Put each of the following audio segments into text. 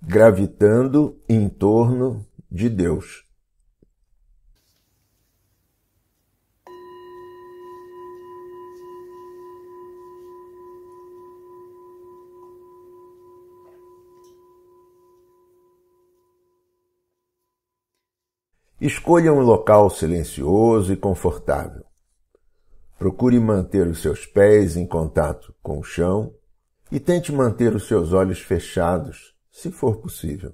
gravitando em torno de Deus. Escolha um local silencioso e confortável. Procure manter os seus pés em contato com o chão e tente manter os seus olhos fechados se for possível.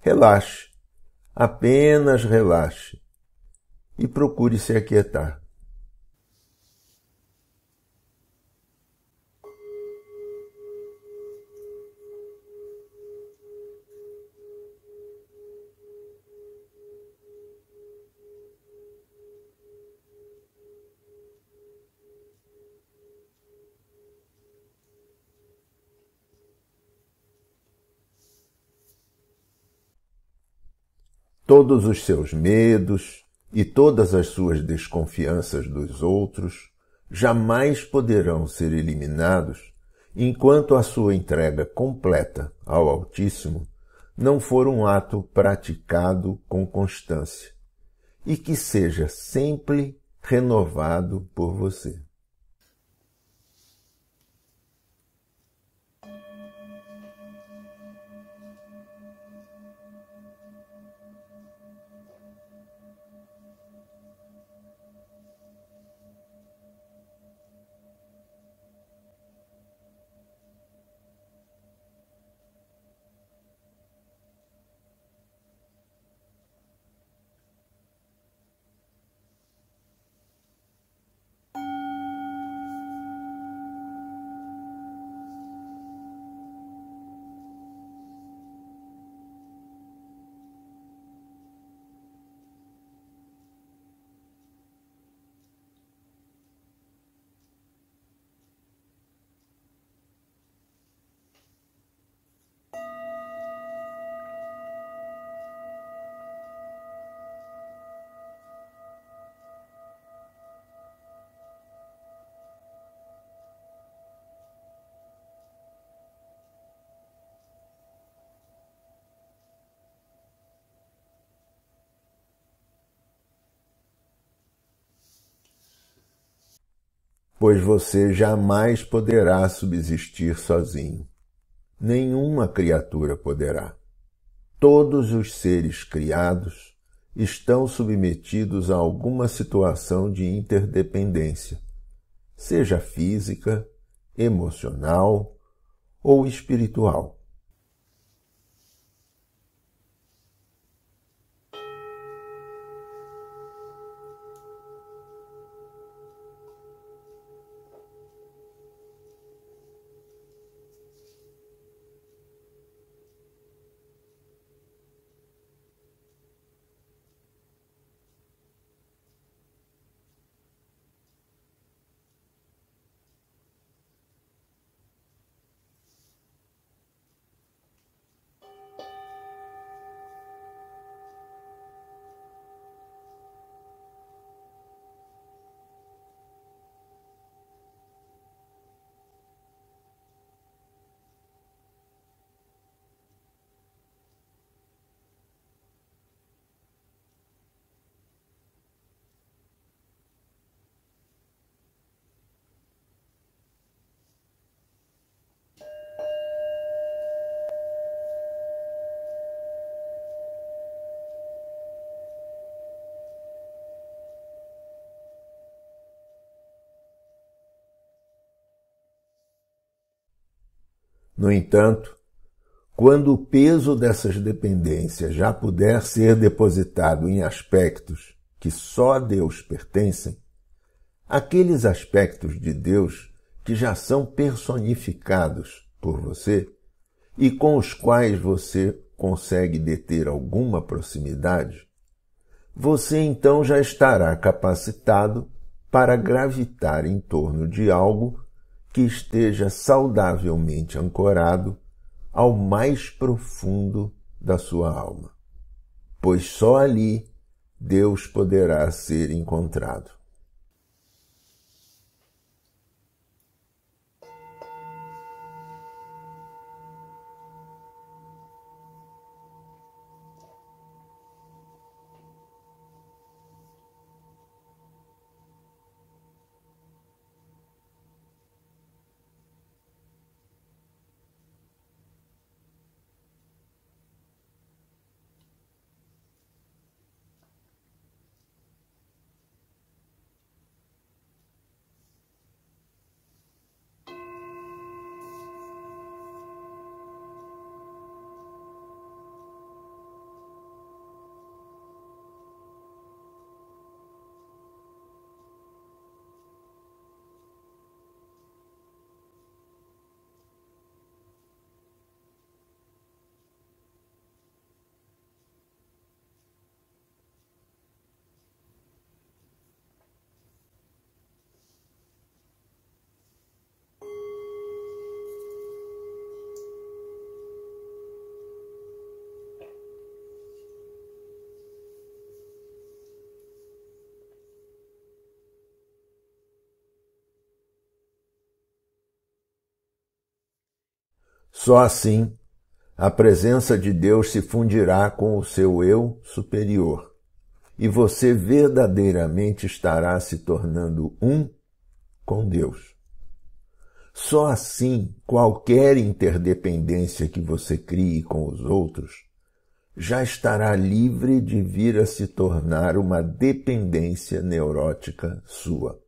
Relaxe, apenas relaxe e procure se aquietar. todos os seus medos e todas as suas desconfianças dos outros jamais poderão ser eliminados enquanto a sua entrega completa ao Altíssimo não for um ato praticado com constância e que seja sempre renovado por você. pois você jamais poderá subsistir sozinho. Nenhuma criatura poderá. Todos os seres criados estão submetidos a alguma situação de interdependência, seja física, emocional ou espiritual. No entanto, quando o peso dessas dependências já puder ser depositado em aspectos que só a Deus pertencem, aqueles aspectos de Deus que já são personificados por você e com os quais você consegue deter alguma proximidade, você então já estará capacitado para gravitar em torno de algo que esteja saudavelmente ancorado ao mais profundo da sua alma, pois só ali Deus poderá ser encontrado. Só assim a presença de Deus se fundirá com o seu eu superior e você verdadeiramente estará se tornando um com Deus. Só assim qualquer interdependência que você crie com os outros já estará livre de vir a se tornar uma dependência neurótica sua.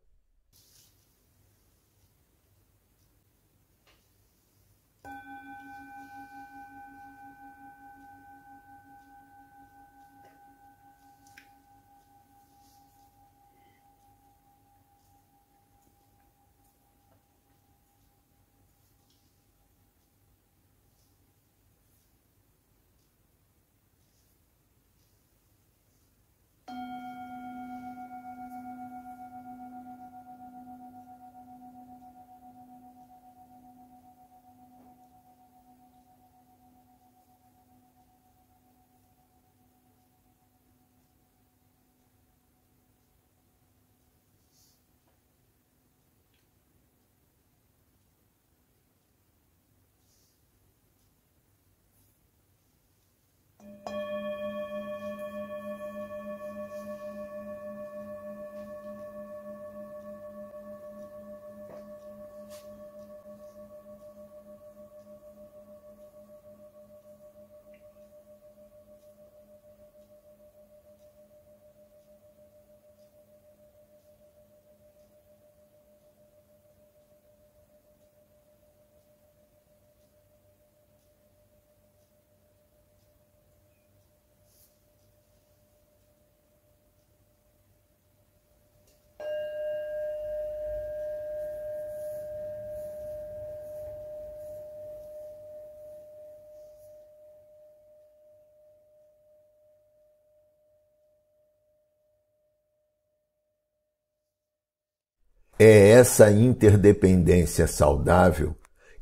É essa interdependência saudável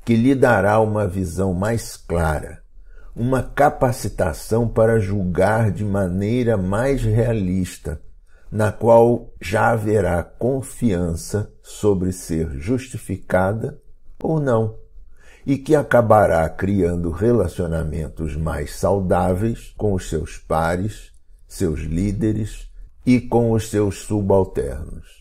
que lhe dará uma visão mais clara, uma capacitação para julgar de maneira mais realista, na qual já haverá confiança sobre ser justificada ou não, e que acabará criando relacionamentos mais saudáveis com os seus pares, seus líderes e com os seus subalternos.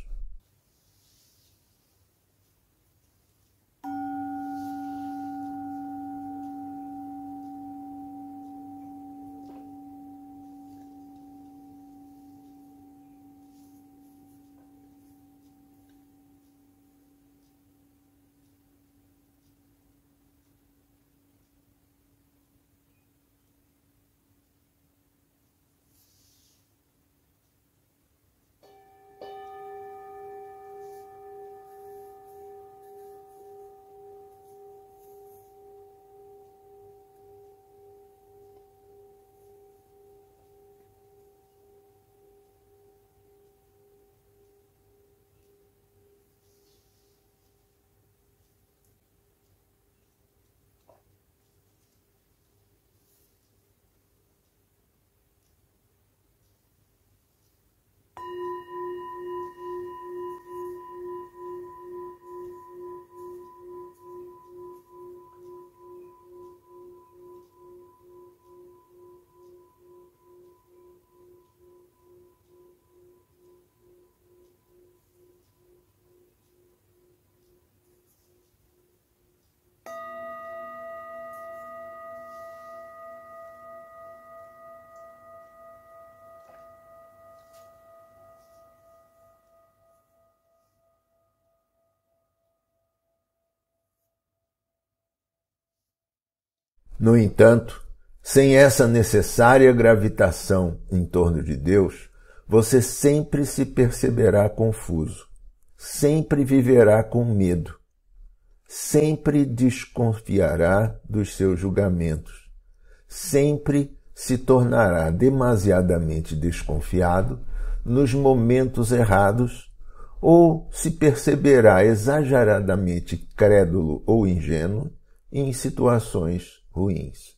No entanto, sem essa necessária gravitação em torno de Deus, você sempre se perceberá confuso, sempre viverá com medo, sempre desconfiará dos seus julgamentos, sempre se tornará demasiadamente desconfiado nos momentos errados ou se perceberá exageradamente crédulo ou ingênuo em situações ruins.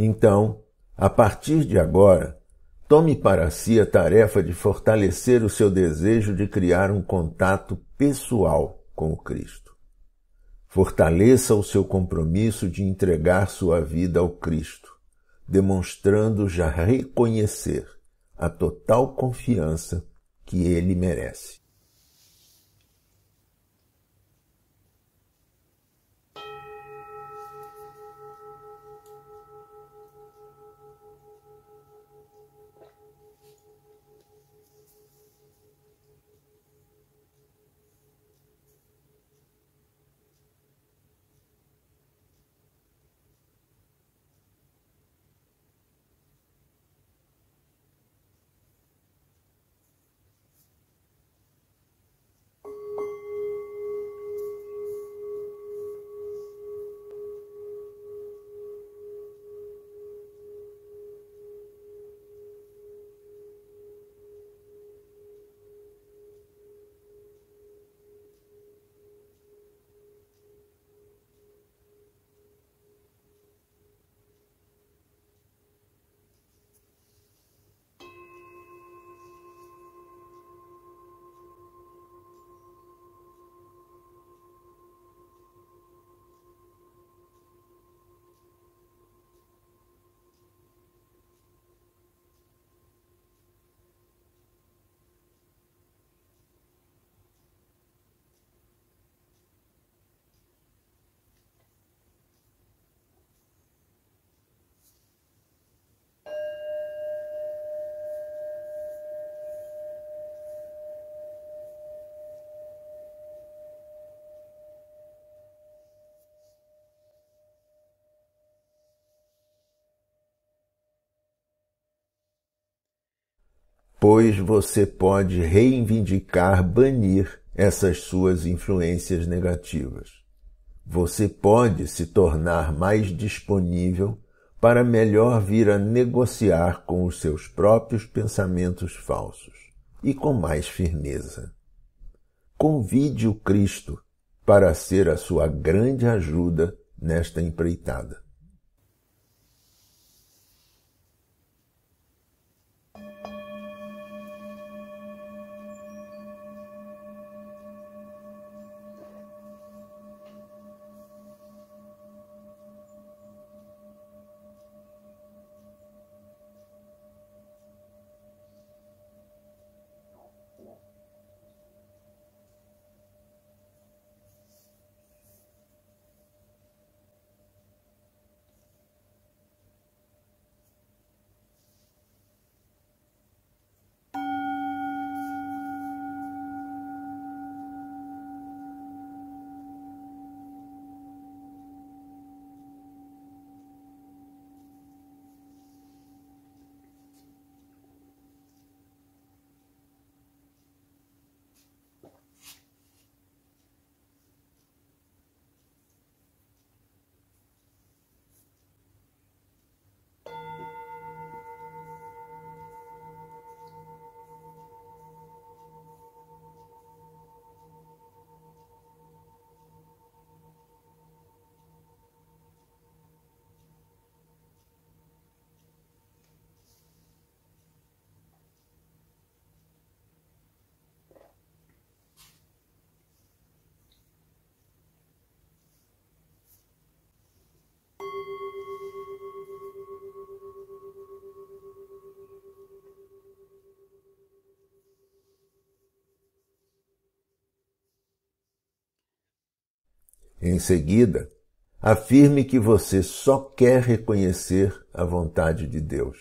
Então, a partir de agora, tome para si a tarefa de fortalecer o seu desejo de criar um contato pessoal com o Cristo. Fortaleça o seu compromisso de entregar sua vida ao Cristo, demonstrando já reconhecer a total confiança que ele merece. pois você pode reivindicar, banir essas suas influências negativas. Você pode se tornar mais disponível para melhor vir a negociar com os seus próprios pensamentos falsos e com mais firmeza. Convide o Cristo para ser a sua grande ajuda nesta empreitada. Em seguida, afirme que você só quer reconhecer a vontade de Deus.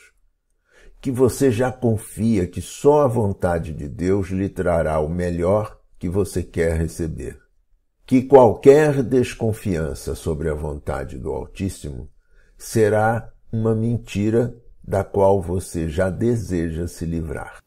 Que você já confia que só a vontade de Deus lhe trará o melhor que você quer receber. Que qualquer desconfiança sobre a vontade do Altíssimo será uma mentira da qual você já deseja se livrar.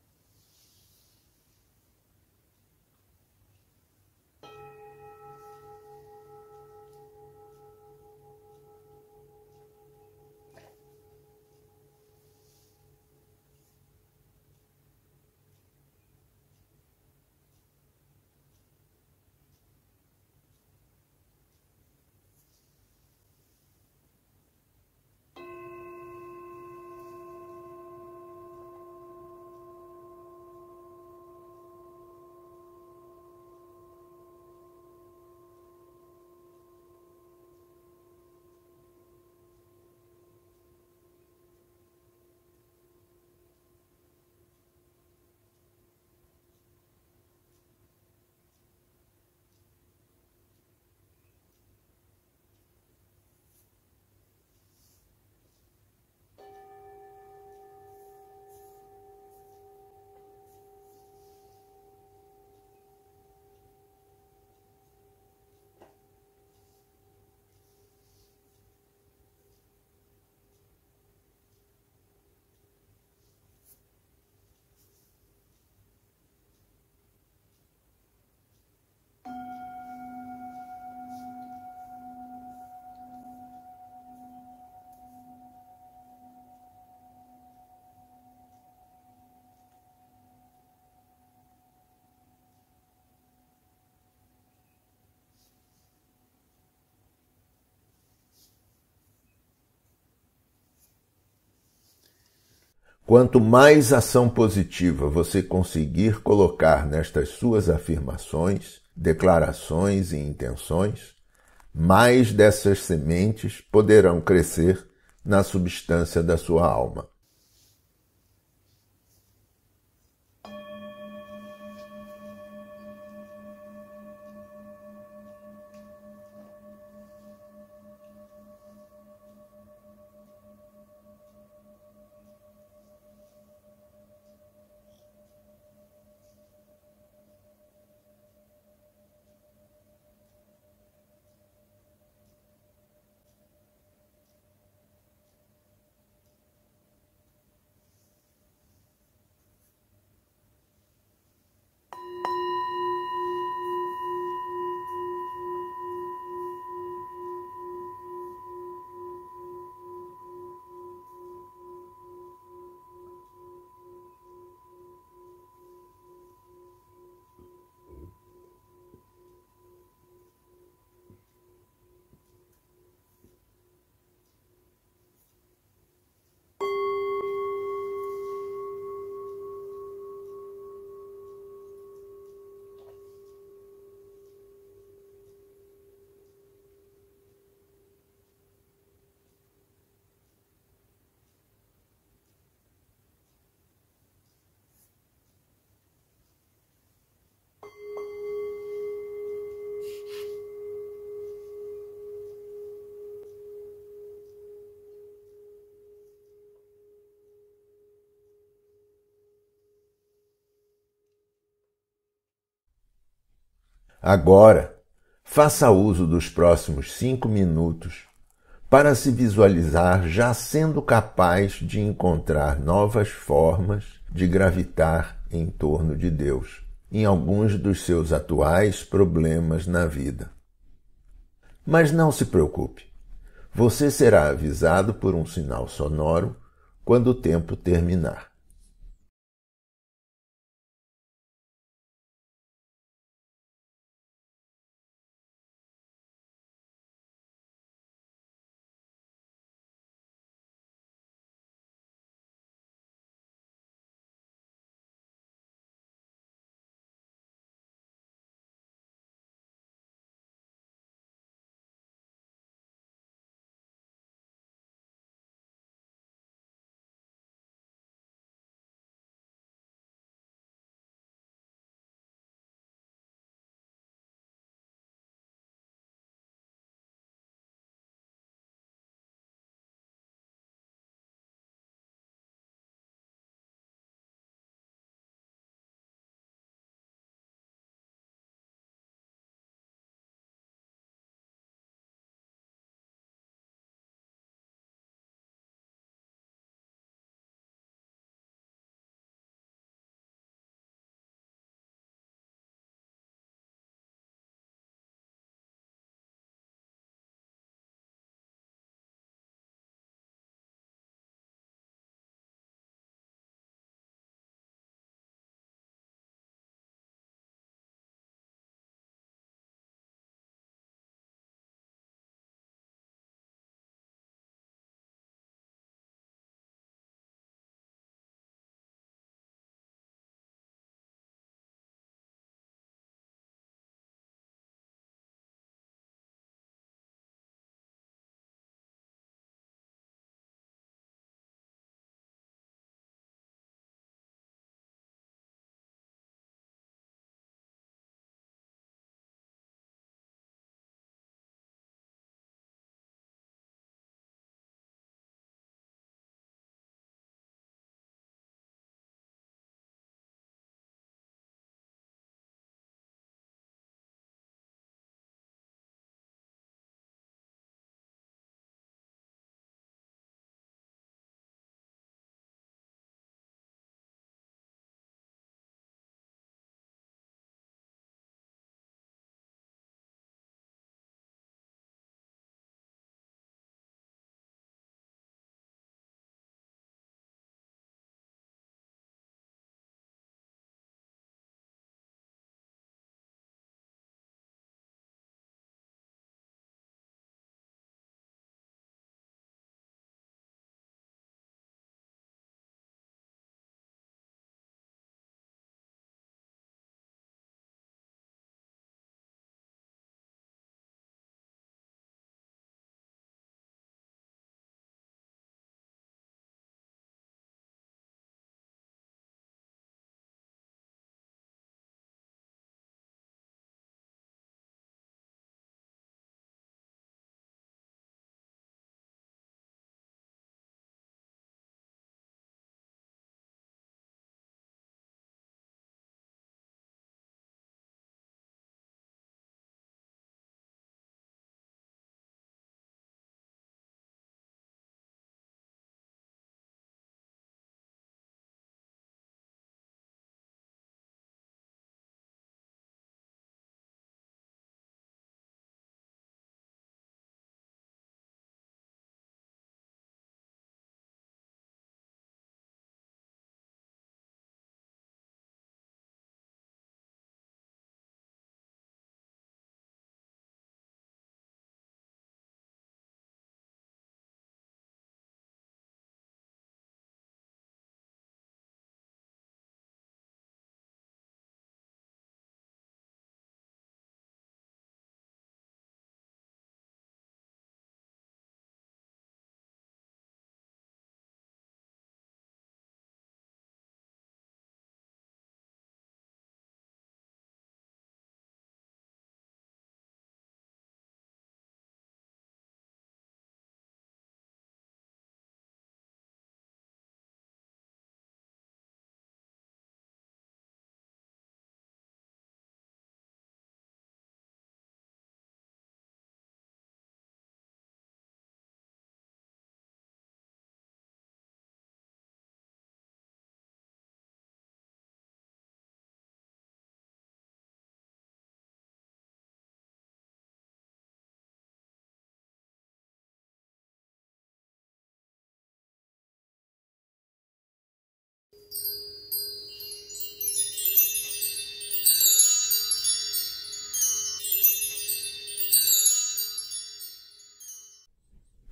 Quanto mais ação positiva você conseguir colocar nestas suas afirmações, declarações e intenções, mais dessas sementes poderão crescer na substância da sua alma. Agora, faça uso dos próximos cinco minutos para se visualizar já sendo capaz de encontrar novas formas de gravitar em torno de Deus em alguns dos seus atuais problemas na vida. Mas não se preocupe, você será avisado por um sinal sonoro quando o tempo terminar.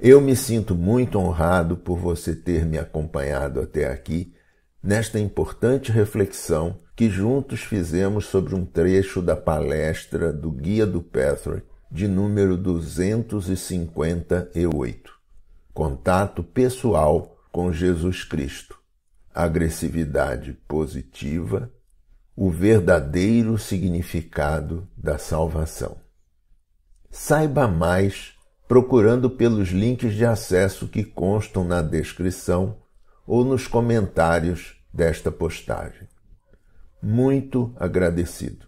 Eu me sinto muito honrado por você ter me acompanhado até aqui nesta importante reflexão que juntos fizemos sobre um trecho da palestra do Guia do Pathway de número 258. Contato pessoal com Jesus Cristo. Agressividade positiva, o verdadeiro significado da salvação. Saiba mais procurando pelos links de acesso que constam na descrição ou nos comentários desta postagem. Muito agradecido.